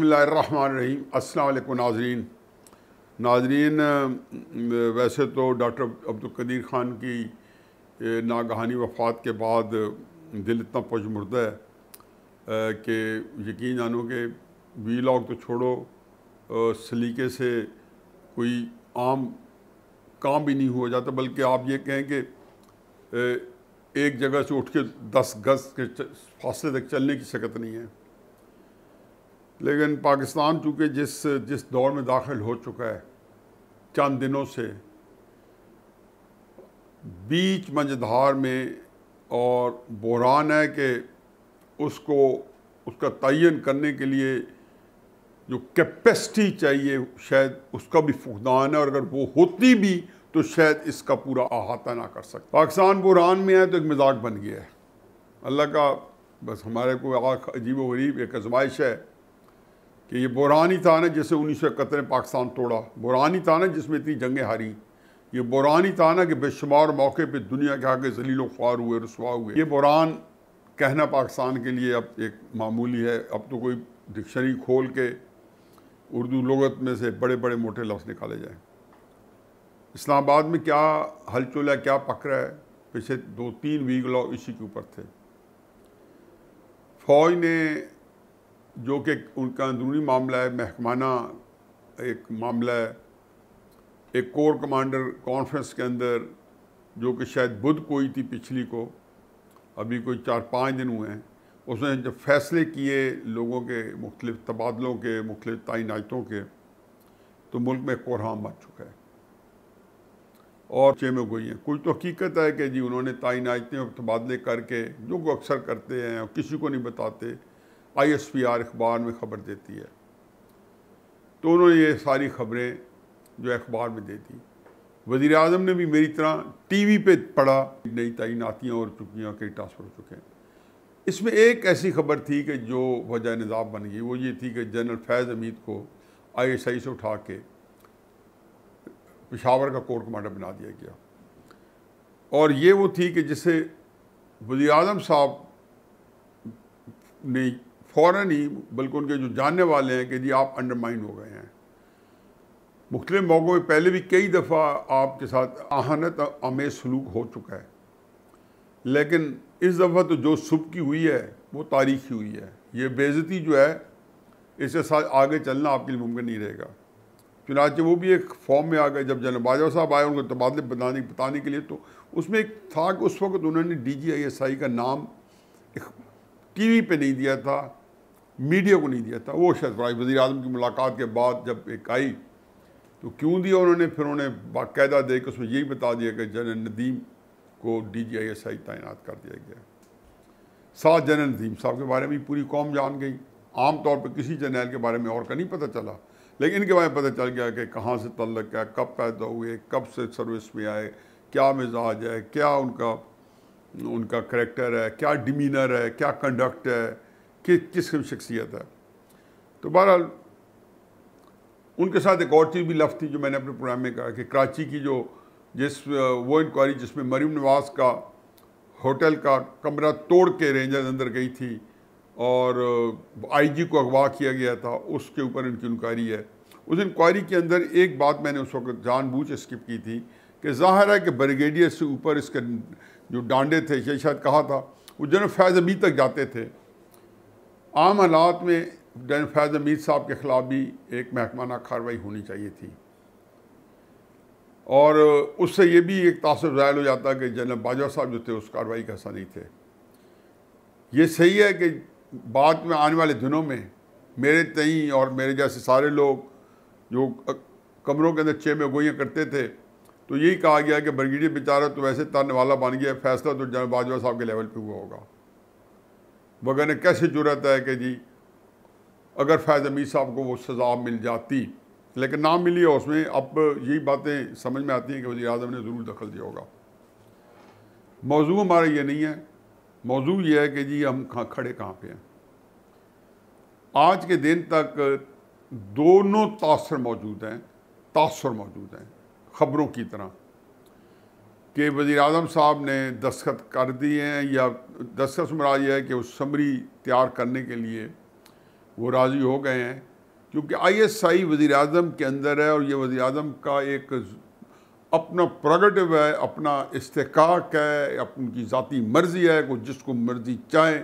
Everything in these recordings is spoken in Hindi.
बसमीम अल्लाम नाजरीन नाजरीन वैसे तो डॉक्टर अब्दुल्कदीर ख़ान की नागहानी वफात के बाद दिल इतना पुज मुर्दा है कि यकीन जानो कि वी लॉग तो छोड़ो सलीके से कोई आम काम भी नहीं हुआ जाता बल्कि आप ये कहें कि एक जगह से उठ के दस गज के फासले तक चलने की शक्त नहीं है लेकिन पाकिस्तान चूँकि जिस जिस दौर में दाखिल हो चुका है चंद दिनों से बीच मंझधार में और बहरान है कि उसको उसका तयन करने के लिए जो कैपेसिटी चाहिए शायद उसका भी फुकदान है और अगर वो होती भी तो शायद इसका पूरा अहाता ना कर सकता पाकिस्तान बुरान में है तो एक मजाक बन गया है अल्लाह का बस हमारे को आँख अजीब गरीब एक आजमाइश है कि ये बुरानी तान है जिसे उन्नीस सौ इकहत्तर में पाकिस्तान तोड़ा बुरानी तान है जिसमें इतनी जंगें हारी ये बुरानी तान है कि बेशुमार मौके पर दुनिया के आगे जलील ख्वार हुए रसवा हुए ये बुरान कहना पाकिस्तान के लिए अब एक मामूली है अब तो कोई डिक्शनरी खोल के उर्दू लगत में से बड़े बड़े मोटे लफ्ज़ निकाले जाएँ इस्लामाबाद में क्या हलचल है क्या पक रहा है पिछले दो तीन वीक लॉ इसी के ऊपर थे फौज ने जो कि उनका अंदरूनी मामला है महकमाना एक मामला है एक कोर कमांडर कॉन्फ्रेंस के अंदर जो कि शायद बुध को ही थी पिछली को अभी कोई चार पाँच दिन हुए हैं उसने जब फैसले किए लोगों के मुख्तलिफ तबादलों के मुख्तलिफ तैनातों के तो मुल्क में कोरहाम मच चुका है और चेमे गई हैं कुछ तो हकीकत है कि जी उन्होंने तैनातें और तबादले करके जो वो अक्सर करते हैं और किसी को नहीं बताते आई एस पी आर अखबार में ख़बर देती है तो उन्होंने ये सारी खबरें जो अखबार में दे दी वज़ी अजम ने भी मेरी तरह टी वी पर पढ़ा नई तैनातियाँ हो चुकी हैं कई ट्रांसफ़र हो चुके हैं इसमें एक ऐसी खबर थी कि जो वजह निज़ाब बन गई वो ये थी कि जनरल फैज़ हमीद को आई एस आई से उठा के पिशावर का कोर कमांडर बना दिया गया और ये वो थी कि जिसे वजी अजम साहब ने फ़ौर ही बल्कि उनके जो जानने वाले हैं कि जी आप अंडरमाइन हो गए हैं मुख्तु मौक़ों में पहले भी कई दफ़ा आपके साथ आहनत आमेज सलूक हो चुका है लेकिन इस दफ़ा तो जो सुब की हुई है वो तारीखी हुई है ये बेज़ती जो है इसके साथ आगे चलना आपके लिए मुमकिन नहीं रहेगा चुनाचे वो भी एक फॉर्म में आ गए जब जनरल बाजवा साहब आए उनको तबादले बताने बताने के लिए तो उसमें एक था कि उस वक्त उन्होंने D G I S I का नाम टी वी पर नहीं दिया था मीडिया को नहीं दिया था वो शायद वज़ी अजम की मुलाकात के बाद जब एक आई तो क्यों दिया उन्होंने फिर उन्होंने बायदा दे के उसमें यही बता दिया कि जनरल नदीम को D G I S I तैनात कर दिया गया साथ जनरल नदीम साहब के बारे में पूरी कौम जान गई आम तौर पर किसी जनरल के बारे में और का नहीं पता चला लेकिन इनके बारे में पता चल गया कि कहाँ से तल्लक है कब पैदा हुए कब से सर्विस में आए क्या मिजाज है क्या उनका उनका करेक्टर है क्या डिमीनर है क्या कंडक्ट है कि किस शख्सियत है तो बहरहाल उनके साथ एक और चीज़ भी लफ थी जो मैंने अपने प्रोग्राम में कहा कि कराची की जो जिस वो इंक्वायरी जिसमें मरीम नवाज का होटल का कमरा तोड़ के रेंजर अंदर गई थी और आईजी को अगवा किया गया था उसके ऊपर इनकी इंक्वायरी है उस इंक्वायरी के अंदर एक बात मैंने उस वक्त जानबूझ स्किप की थी कि जाहिर है कि ब्रिगेडियर से ऊपर इसके जो डांडे थे शायद कहा था वो जनरल फैज़ अभी तक जाते थे आम हालात में जन फैज़ अमीर साहब के ख़िलाफ़ भी एक महकमाना कार्रवाई होनी चाहिए थी और उससे ये भी एक तासर ज़ायल हो जाता कि जनरल बाजवा साहब जो थे उस कार्रवाई का हिस्सा नहीं थे ये सही है कि बाद में आने वाले दिनों में मेरे तई और मेरे जैसे सारे लोग जो कमरों के अंदर चे में गोइयाँ करते थे तो यही कहा गया कि ब्रिगेडियर बेचारा तो वैसे तरने वाला बन गया फैसला तो जनरल बाजवा साहब के लेवल पर हुआ होगा वगैरह कैसे जुरत है कि जी अगर फैज़ अमीर साहब को वो सज़ा मिल जाती लेकिन ना मिली है उसमें अब यही बातें समझ में आती हैं कि वजी अजम ने ज़रूर दखल दिया होगा मौजू हमारा ये नहीं है मौजू ये है कि जी हम खड़े कहाँ पे हैं आज के दिन तक दोनों तासर मौजूद हैं तासर मौजूद हैं ख़बरों की तरह कि वज़ी अजम साहब ने दस्खत कर दिए हैं या दस्खत मरा यह है कि उस समरी तैयार करने के लिए वो राज़ी हो गए हैं क्योंकि आई एस आई वज़ी अजम के अंदर है और ये वज़ी अजम का एक अपना प्रगटिव है अपना इस्तेकाक है अपनी ज़ाती मर्ज़ी है को जिसको मर्ज़ी चाहे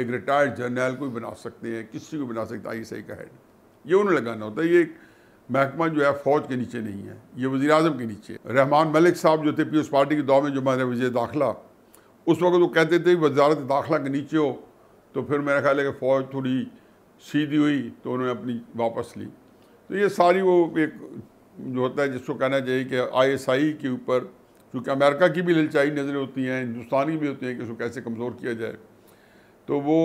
एक रिटायर्ड जर्नल को भी बना सकते हैं किसी को बना सकते हैं आई एस आई का हेड ये उन्हें लगाना होता है ये एक महकमा जो है फौज के नीचे नहीं है ये वजी अजम के नीचे रहमान मलिक साहब जो थे पीपल्स पार्टी के दौर में जो मैंने वजे दाखिला उस वक्त वो कहते थे वजारत दाखिला के नीचे हो तो फिर मेरा ख्याल है कि फ़ौज थोड़ी सीधी हुई तो उन्होंने अपनी वापस ली तो ये सारी वो एक जो होता है जिसको कहना चाहिए कि आईएसआई के ऊपर क्योंकि अमेरिका की भी ललचाई नज़रें होती हैं हिंदुस्तानी भी होती हैं कि उसको कैसे कमज़ोर किया जाए तो वो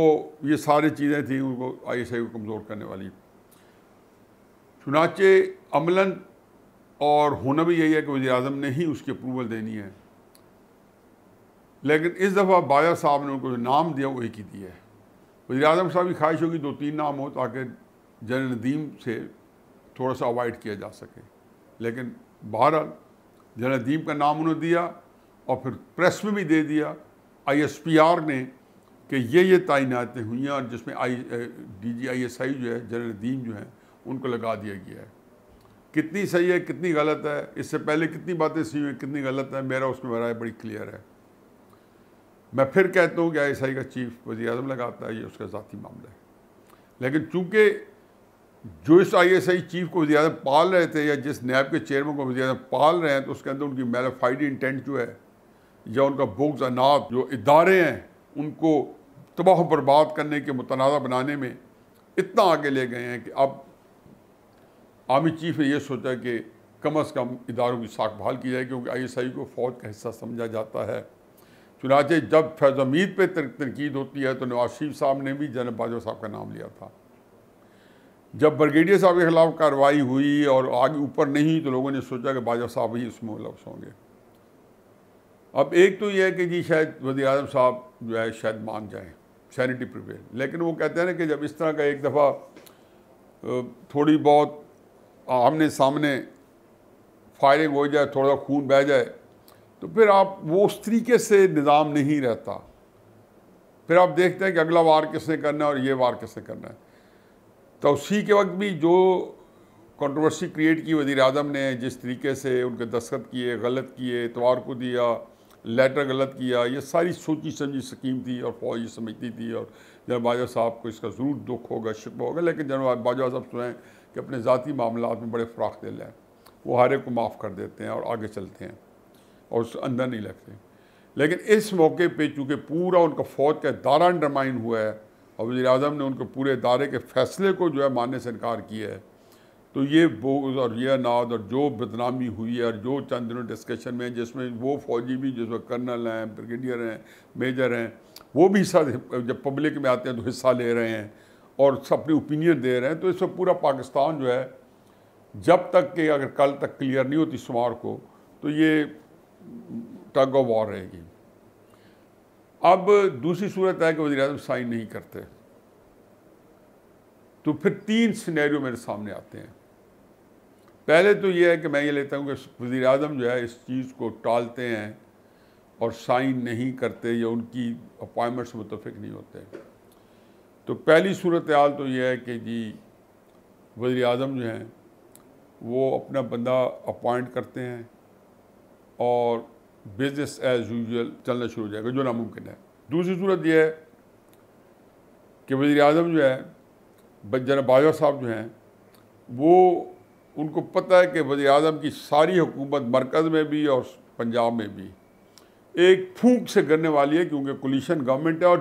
ये सारी चीज़ें थी उनको आई को कमज़ोर करने वाली चुनाचे अमलन और होना भी यही है कि वजी अजम ने ही उसकी अप्रूवल देनी है लेकिन इस दफ़ा बाया साहब ने उनको जो नाम दिया वो एक ही दिया है वजी अजम साहब की ख्वाहिश होगी दो तीन नाम हो ताकि जन नदीम से थोड़ा सा अवॉइड किया जा सके लेकिन बहरहाल जन नदीम का नाम उन्होंने दिया और फिर प्रेस में भी दे दिया आईएसपीआर ने कि ये ये तैनातें हुई हैं और जिसमें I D G I S I जो है जनरल नदीम जो है उनको लगा दिया गया है कितनी सही है कितनी गलत है इससे पहले कितनी बातें सही हुई कितनी गलत है मेरा उसमें राय बड़ी क्लियर है मैं फिर कहता हूँ कि आई का चीफ वजी अजम लगाता है ये उसका ज़ाती मामला है लेकिन चूँकि जो इस आई एस आई चीफ को वजी अजम पाल रहे थे या जिस नैब के चेयरमैन को वजी अजम पाल रहे हैं तो उसके अंदर उनकी मेलाफाइड इंटेंट जो है या उनका बुग्स अनाप जो इदारे हैं उनको तबाह बर्बाद करने के मुतनाज़ा बनाने में इतना आगे ले गए हैं कि अब आर्मी चीफ ने यह सोचा कि कम अज़ कम इदारों की साख बहाल की जाए क्योंकि आई को फ़ौज का हिस्सा समझा जाता है चुनाचे जब फैज़ उमीद पर तरकीद होती है तो नवाज शरीफ साहब ने भी जनरल बाजवा साहब का नाम लिया था जब ब्रिगेडियर साहब के ख़िलाफ़ कार्रवाई हुई और आगे ऊपर नहीं तो लोगों ने सोचा कि बाजवा साहब ही उसमें लफ्स होंगे अब एक तो यह है कि जी शायद वजी अजम साहब जो है शायद मान जाएँ सैनिटी प्रिपेयर लेकिन वो कहते हैं ना कि जब इस तरह का एक दफ़ा थोड़ी बहुत आमने सामने फायरिंग हो जाए थोड़ा खून बह जाए तो फिर आप वो उस तरीके से निज़ाम नहीं रहता फिर आप देखते हैं कि अगला वार किसने करना है और ये वार किसने करना है तो उसी के वक्त भी जो कंट्रोवर्सी क्रिएट की वज़ी अजम ने जिस तरीके से उनके दस्खत किए गलत किए तवार को दिया लेटर गलत किया ये सारी सोची समझी स्कीम थी और फौज समझती थी और जनरल बाजवा साहब को इसका ज़रूर दुख होगा शिक होगा लेकिन जनरल बाजवा साहब सुने कि अपने ज़ाती मामला में बड़े फ़्राक दिल हैं वो एक को माफ़ कर देते हैं और आगे चलते हैं और उस अंदर नहीं लगते लेकिन इस मौके पर चूँकि पूरा उनका फ़ौज का दारा अंडरमाइन हुआ है और वजी अजम ने उनके पूरे इदारे के फैसले को जो है मानने से इनकार किया है तो ये बोझ और यह नाद और जो बदनामी हुई है और जो चंद दिनों डिस्कशन में जिसमें वो फौजी भी जिसमें कर्नल हैं ब्रिगेडियर हैं मेजर हैं वो भी हिस्सा जब पब्लिक में आते हैं तो हिस्सा ले रहे हैं और अपनी ओपिनियन दे रहे हैं तो इसमें पूरा पाकिस्तान जो है जब तक कि अगर कल तक क्लियर नहीं होती शुमार को तो ये टग ऑफ वॉर रहेगी अब दूसरी सूरत है कि वजी अजम साइन नहीं करते तो फिर तीन सिनेरियो मेरे सामने आते हैं पहले तो ये है कि मैं ये लेता हूँ कि वज़ी अजम जो है इस चीज़ को टालते हैं और साइन नहीं करते या उनकी अपॉइंटमेंट्स मुतफिक नहीं होते तो पहली सूरत हाल तो यह है कि जी वज़ी अजम जो हैं वो अपना बंदा अपॉइंट करते हैं और बिज़नेस एज़ यूजल चलना शुरू हो जाएगा जो नामुमकिन है दूसरी सूरत यह है कि वज़ी अजम जो है जना बाजवा साहब जो हैं वो उनको पता है कि वज़ी अजम की सारी हुकूमत मरकज़ में भी और पंजाब में भी एक फूंक से गिरने वाली है क्योंकि कुलिशन गवर्नमेंट है और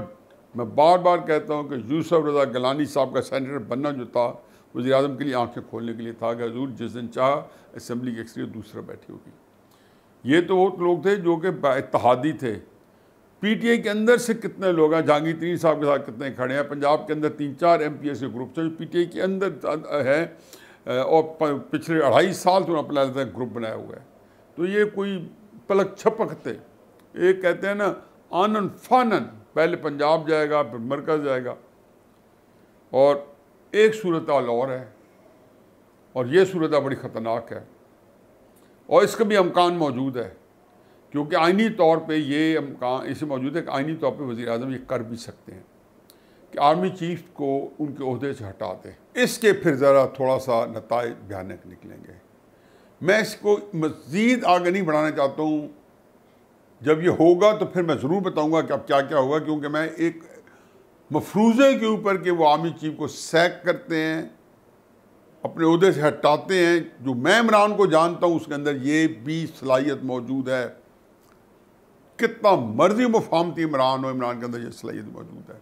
मैं बार बार कहता हूँ कि यूसफ रजा गलानी साहब का सेनेटर बनना जो था वजी अजम के लिए आंखें खोलने के लिए था कि हजूर जिस दिन चाह असम्बली की अक्सरियत दूसरा बैठी होगी ये तो वो लोग थे जो कि इतिहादी थे पी टी आई के अंदर से कितने लोग हैं जहांगीर तरीन साहब के साथ कितने खड़े हैं पंजाब के अंदर तीन चार एम पी एस के ग्रुप थे जो पी टी आई के अंदर है और पिछले अढ़ाई साल से उन्होंने अपना ग्रुप बनाया हुआ है तो ये कोई पलक छपक थे ये कहते हैं ना आनन फानन पहले पंजाब जाएगा फिर मरकज़ जाएगा और एक सूरत और है और ये सूरत बड़ी ख़तरनाक है और इसका भी अमकान मौजूद है क्योंकि आइनी तौर पे ये अमकान इसे मौजूद है कि आइनी तौर पे वज़ी अजम ये कर भी सकते हैं कि आर्मी चीफ को उनके अहदे से हटा दें इसके फिर ज़रा थोड़ा सा नतज भयानक निकलेंगे मैं इसको मज़ीद आगे नहीं बढ़ाना चाहता हूँ जब ये होगा तो फिर मैं ज़रूर बताऊंगा कि अब क्या क्या होगा क्योंकि मैं एक मफरूज़े के ऊपर के वो आर्मी चीफ को सैक करते हैं अपने अहदे से हटाते हैं जो मैं इमरान को जानता हूँ उसके अंदर ये भी सलाहियत मौजूद है कितना मर्जी मुफामती इमरान हो इमरान के अंदर ये सलाहियत मौजूद है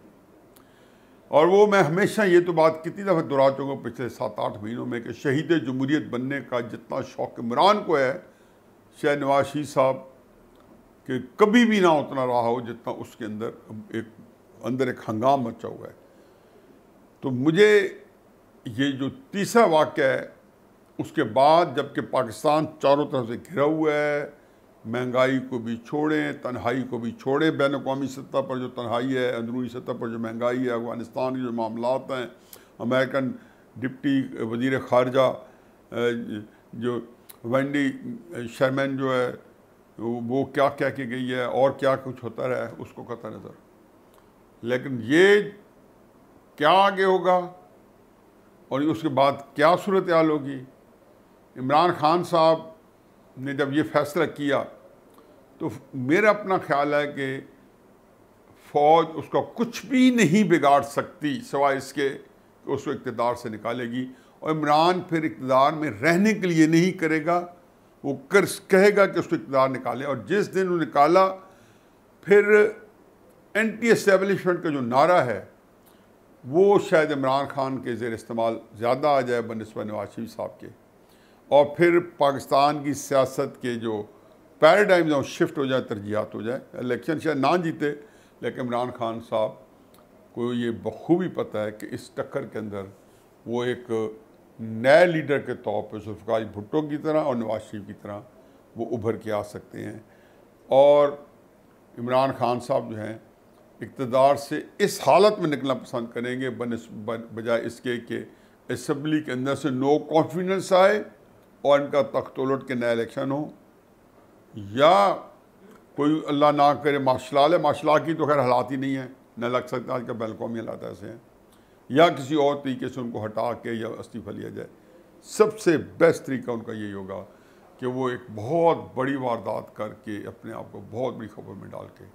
और वो मैं हमेशा ये तो बात कितनी दफ़ा दोहरा चुका हूँ पिछले सात आठ महीनों में कि शहीद जमहूरीत बनने का जितना शौक़ इमरान को है शहनवाज नवाज शरीफ साहब कि कभी भी ना उतना रहा हो जितना उसके अंदर एक अंदर एक हंगाम मचा हुआ है तो मुझे ये जो तीसरा वाक्य है उसके बाद जबकि पाकिस्तान चारों तरफ से घिरा हुआ है महंगाई को भी छोड़ें तन्हाई को भी छोड़ें बैन अवी सतह पर जो तन्हाई है अंदरूनी सतह पर जो महंगाई है अफगानिस्तान के जो मामला हैं अमेरिकन डिप्टी वजीर खारजा जो वेंडी शर्मन जो है वो क्या कह के गई है और क्या कुछ होता रहा है उसको कता नज़र लेकिन ये क्या आगे होगा और उसके बाद क्या सूरत हाल होगी इमरान खान साहब ने जब ये फैसला किया तो मेरा अपना ख्याल है कि फ़ौज उसका कुछ भी नहीं बिगाड़ सकती सवाए इसके उसको इकतदार से निकालेगी और इमरान फिर इकतदार में रहने के लिए नहीं करेगा वो कर कहेगा कि उसको इकदार निकाले और जिस दिन वो निकाला फिर एंटी इस्टेबलिशमेंट का जो नारा है वो शायद इमरान खान के जेर इस्तेमाल ज़्यादा आ जाए बनस्बत नवाज शरीफ साहब के और फिर पाकिस्तान की सियासत के जो पैराडाइम जो शिफ्ट हो जाए तरजीहत हो जाए इलेक्शन शायद ना जीते लेकिन इमरान खान साहब को ये बखूबी पता है कि इस टक्कर के अंदर वो एक नए लीडर के तौर पर जुल्फ़ार भुट्टो की तरह और नवाज शरीफ की तरह वो उभर के आ सकते हैं और इमरान खान साहब जो हैं इकतदार से इस हालत में निकलना पसंद करेंगे बजाय इसके कि इसम्बली के अंदर से नो कॉन्फिडेंस आए और इनका तख्तोलट के नए इलेक्शन हो या कोई अल्लाह ना करे माशला माशला की तो खैर हालात ही नहीं है न लग सकता आज का बैलकॉमी हालात ऐसे हैं या किसी और तरीके से उनको हटा के या इस्तीफ़ा लिया जाए सबसे बेस्ट तरीका उनका यही होगा कि वो एक बहुत बड़ी वारदात करके अपने आप को बहुत बड़ी खबर में डाल के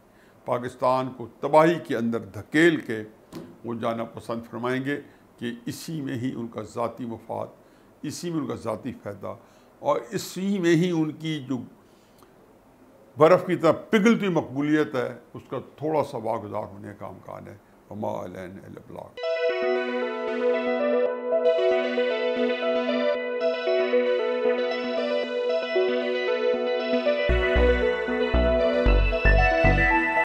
पाकिस्तान को तबाही के अंदर धकेल के वो जाना पसंद फरमाएंगे कि इसी में ही उनका ज़ाती मफाद इसी में उनका ज़ाती फ़ायदा और इसी में ही उनकी जो बर्फ़ की तरह पिघलती मकबूलियत है उसका थोड़ा सा वागुजार होने का अमकान है हमारा Thank you.